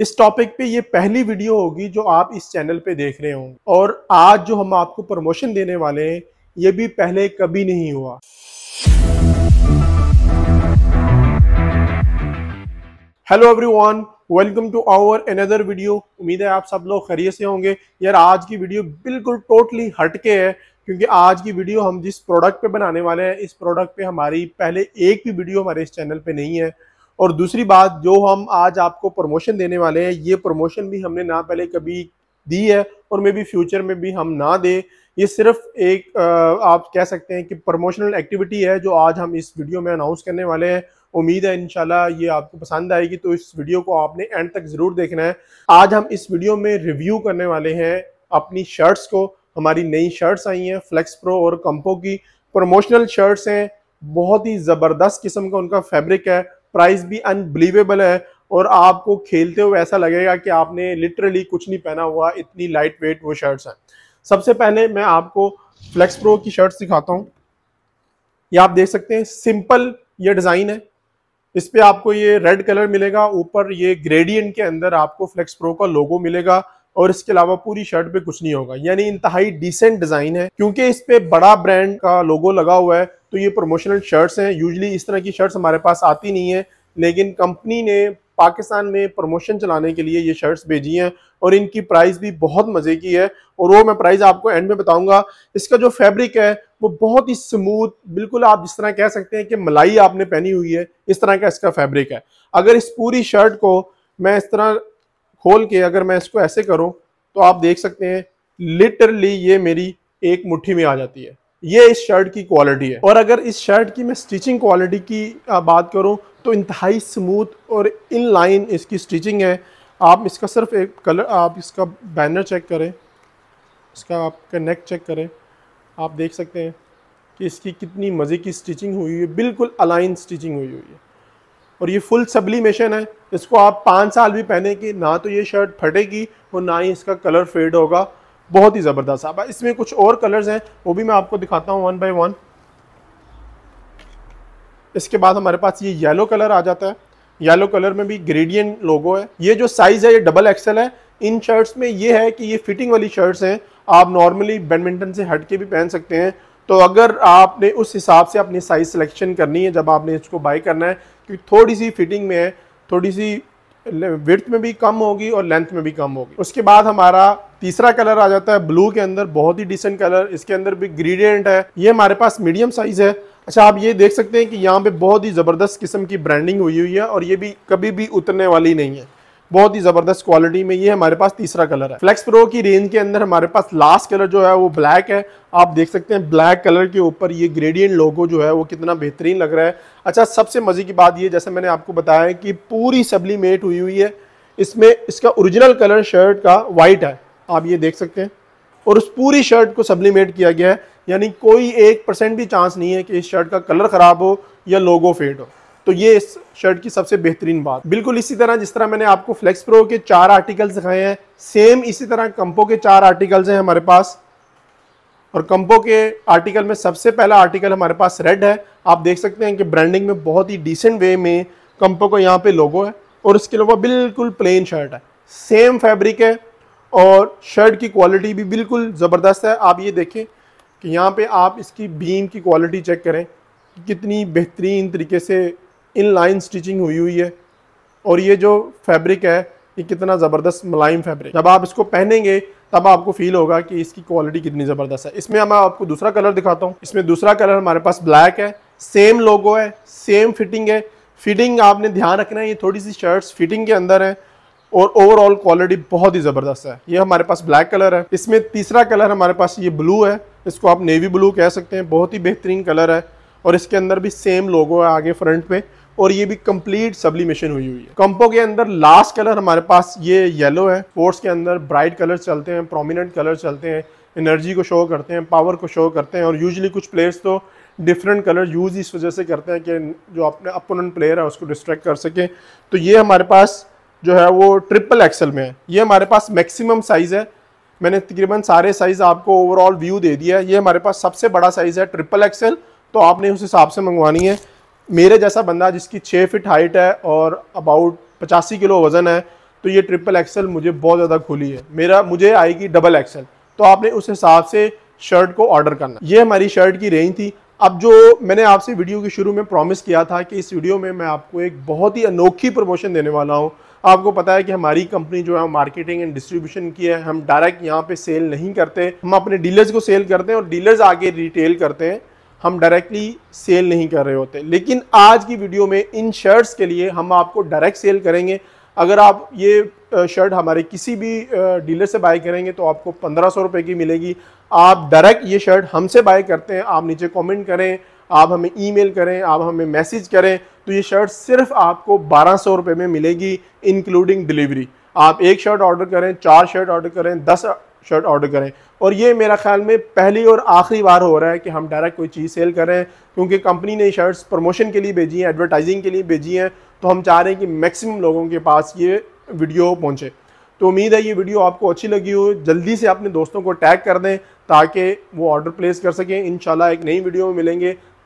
इस टॉपिक पे ये पहली वीडियो होगी जो आप इस चैनल पे देख रहे होंगे और आज जो हम आपको प्रमोशन देने वाले हैं ये भी पहले कभी नहीं हुआ hello everyone welcome to our another video उम्मीद है आप सब लोग खरीय से होंगे यार आज की वीडियो बिल्कुल टोटली हटके है क्योंकि आज की वीडियो हम जिस प्रोडक्ट पे बनाने वाले हैं इस प्रोडक्ट पे हमारी पहले एक भी वीडियो हमारे इस चैनल पे नहीं है और दूसरी बात जो हम आज आपको प्रमोशन देने वाले हैं ये प्रमोशन भी हमने ना पहले कभी दी है और मे बी फ्यूचर में भी हम ना दें ये सिर्फ एक आप कह सकते हैं कि प्रमोशनल एक्टिविटी है जो आज हम इस वीडियो में अनाउंस करने वाले हैं उम्मीद है इनशाला ये आपको पसंद आएगी तो इस वीडियो को आपने एंड तक ज़रूर देखना है आज हम इस वीडियो में रिव्यू करने वाले हैं अपनी शर्ट्स को हमारी नई शर्ट्स आई हैं फ्लेक्स प्रो और कंपो की प्रमोशनल शर्ट्स हैं बहुत ही ज़बरदस्त किस्म का उनका फैब्रिक है प्राइस भी अनबिलीवेबल है और आपको खेलते हुए ऐसा लगेगा कि आपने लिटरली कुछ नहीं पहना हुआ इतनी लाइट वेट वो शर्ट्स हैं सबसे पहले मैं आपको फ्लेक्स प्रो की शर्ट्स दिखाता हूँ ये आप देख सकते हैं सिंपल ये डिज़ाइन है इस पर आपको ये रेड कलर मिलेगा ऊपर ये ग्रेडियंट के अंदर आपको फ्लेक्स प्रो का लोगो मिलेगा और इसके अलावा पूरी शर्ट पे कुछ नहीं होगा यानी इंतहाई डिसेंट डिज़ाइन है क्योंकि इस पे बड़ा ब्रांड का लोगो लगा हुआ है तो ये प्रमोशनल शर्ट्स हैं यूजली इस तरह की शर्ट्स हमारे पास आती नहीं है लेकिन कंपनी ने पाकिस्तान में प्रमोशन चलाने के लिए ये शर्ट्स भेजी हैं और इनकी प्राइस भी बहुत मज़े की है और वो मैं प्राइस आपको एंड में बताऊंगा इसका जो फैब्रिक है वो बहुत ही स्मूथ बिल्कुल आप जिस तरह कह सकते हैं कि मलाई आपने पहनी हुई है इस तरह का इसका फैब्रिक है अगर इस पूरी शर्ट को मैं इस तरह खोल के अगर मैं इसको ऐसे करूँ तो आप देख सकते हैं लिटरली ये मेरी एक मुट्ठी में आ जाती है ये इस शर्ट की क्वालिटी है और अगर इस शर्ट की मैं स्टिचिंग क्वालिटी की बात करूँ तो इंतहाई स्मूथ और इन लाइन इसकी स्टिचिंग है आप इसका सिर्फ एक कलर आप इसका बैनर चेक करें इसका आपका नेक चेक करें आप देख सकते हैं कि इसकी कितनी मज़े की स्टिचिंग हुई है बिल्कुल अलाइन स्टिचिंग हुई हुई है और ये फुल सब्लीमेशन है इसको आप पाँच साल भी पहने कि ना तो ये शर्ट फटेगी और ना ही इसका कलर फेड होगा बहुत ही ज़बरदस्त अब इसमें कुछ और कलर्स हैं वो भी मैं आपको दिखाता हूँ वन बाई वन इसके बाद हमारे पास ये येलो कलर आ जाता है येलो कलर में भी ग्रेडियंट लोगो है ये जो साइज़ है ये डबल एक्सल है इन शर्ट्स में ये है कि ये फिटिंग वाली शर्ट्स हैं आप नॉर्मली बैडमिंटन से हट के भी पहन सकते हैं तो अगर आपने उस हिसाब से अपनी साइज़ सिलेक्शन करनी है जब आपने इसको बाई करना है क्योंकि थोड़ी सी फिटिंग में है थोड़ी सी विर्थ में भी कम होगी और लेंथ में भी कम होगी उसके बाद हमारा तीसरा कलर आ जाता है ब्लू के अंदर बहुत ही डिसेंट कलर इसके अंदर भी ग्रीडियंट है ये हमारे पास मीडियम साइज है अच्छा आप ये देख सकते हैं कि यहाँ पे बहुत ही ज़बरदस्त किस्म की ब्रांडिंग हुई हुई है और ये भी कभी भी उतरने वाली नहीं है बहुत ही ज़बरदस्त क्वालिटी में ये हमारे पास तीसरा कलर है फ्लेक्स प्रो की रेंज के अंदर हमारे पास लास्ट कलर जो है वो ब्लैक है आप देख सकते हैं ब्लैक कलर के ऊपर ये ग्रेडियंट लोगो जो है वो कितना बेहतरीन लग रहा है अच्छा सबसे मज़े की बात ये जैसे मैंने आपको बताया कि पूरी सब्लीमेट हुई हुई है इसमें इसका ओरिजिनल कलर शर्ट का वाइट है आप ये देख सकते हैं और उस पूरी शर्ट को सब्लिमेट किया गया है यानी कोई एक परसेंट भी चांस नहीं है कि इस शर्ट का कलर ख़राब हो या लोगो फेड हो तो ये इस शर्ट की सबसे बेहतरीन बात बिल्कुल इसी तरह जिस तरह मैंने आपको फ्लेक्स प्रो के चार आर्टिकल्स दिखाए हैं सेम इसी तरह कंपो के चार आर्टिकल्स हैं हमारे पास और कंपो के आर्टिकल में सबसे पहला आर्टिकल हमारे पास रेड है आप देख सकते हैं कि ब्रांडिंग में बहुत ही डिसेंट वे में कंपो का यहाँ पे लोगो है और इसके अलावा बिल्कुल प्लेन शर्ट है सेम फैब्रिक है और शर्ट की क्वालिटी भी बिल्कुल ज़बरदस्त है आप ये देखें कि यहाँ पे आप इसकी बीम की क्वालिटी चेक करें कितनी बेहतरीन तरीके से इन लाइन स्टिचिंग हुई हुई है और ये जो फैब्रिक है ये कितना ज़बरदस्त मुलायम फैब्रिक जब आप इसको पहनेंगे तब आपको फील होगा कि इसकी क्वालिटी कितनी ज़बरदस्त है इसमें मैं आपको दूसरा कलर दिखाता हूँ इसमें दूसरा कलर हमारे पास ब्लैक है सेम लोगो है सेम फिटिंग है फिटिंग आपने ध्यान रखना है ये थोड़ी सी शर्ट्स फिटिंग के अंदर है और ओवरऑल क्वालिटी बहुत ही ज़बरदस्त है ये हमारे पास ब्लैक कलर है इसमें तीसरा कलर हमारे पास ये ब्लू है इसको आप नेवी ब्लू कह सकते हैं बहुत ही बेहतरीन कलर है और इसके अंदर भी सेम लोगो है आगे फ्रंट पे और ये भी कंप्लीट सब्लिमेशन हुई हुई है कंपो के अंदर लास्ट कलर हमारे पास ये येलो है स्पोर्ट्स के अंदर ब्राइट कलर चलते हैं प्रोमिनेंट कलर चलते हैं एनर्जी को शो करते हैं पावर को शो करते हैं और यूजली कुछ प्लेयर्स तो डिफरेंट कलर यूज़ इस वजह से करते हैं कि जो अपने अपोनेंट प्लेयर है उसको डिस्ट्रैक्ट कर सकें तो ये हमारे पास जो है वो ट्रिपल एक्सल में है ये हमारे पास मैक्सिमम साइज़ है मैंने तकरीबन सारे साइज़ आपको ओवरऑल व्यू दे दिया है ये हमारे पास सबसे बड़ा साइज़ है ट्रिपल एक्सल तो आपने उस हिसाब से मंगवानी है मेरे जैसा बंदा जिसकी छः फिट हाइट है और अबाउट पचासी किलो वज़न है तो ये ट्रिपल एक्सल मुझे बहुत ज़्यादा खुली है मेरा मुझे आएगी डबल एक्सल तो आपने उस हिसाब से शर्ट को ऑर्डर करना ये हमारी शर्ट की रेंज थी अब जो मैंने आपसे वीडियो के शुरू में प्रॉमिस किया था कि इस वीडियो में मैं आपको एक बहुत ही अनोखी प्रमोशन देने वाला हूँ आपको पता है कि हमारी कंपनी जो है मार्केटिंग एंड डिस्ट्रीब्यूशन की है हम डायरेक्ट यहाँ पे सेल नहीं करते हम अपने डीलर्स को सेल करते हैं और डीलर्स आगे रिटेल करते हैं हम डायरेक्टली सेल नहीं कर रहे होते लेकिन आज की वीडियो में इन शर्ट्स के लिए हम आपको डायरेक्ट सेल करेंगे अगर आप ये शर्ट हमारे किसी भी डीलर से बाय करेंगे तो आपको पंद्रह सौ रुपये की मिलेगी आप डायरेक्ट ये शर्ट हमसे बाय करते हैं आप नीचे कॉमेंट करें आप हमें ईमेल करें आप हमें मैसेज करें तो ये शर्ट सिर्फ आपको बारह सौ रुपये में मिलेगी इंक्लूडिंग डिलीवरी आप एक शर्ट ऑर्डर करें चार शर्ट ऑर्डर करें दस शर्ट ऑर्डर करें और ये मेरा ख्याल में पहली और आखिरी बार हो रहा है कि हम डायरेक्ट कोई चीज़ सेल करें क्योंकि कंपनी ने शर्ट्स प्रमोशन के लिए भेजी हैं एडवर्टाइजिंग के लिए भेजी हैं तो हम चाह रहे हैं कि मैक्सिमम लोगों के पास ये वीडियो पहुँचे तो उम्मीद है ये वीडियो आपको अच्छी लगी हो जल्दी से अपने दोस्तों को टैग कर दें ताकि वो ऑर्डर प्लेस कर सकें इन एक नई वीडियो में मिलेंगे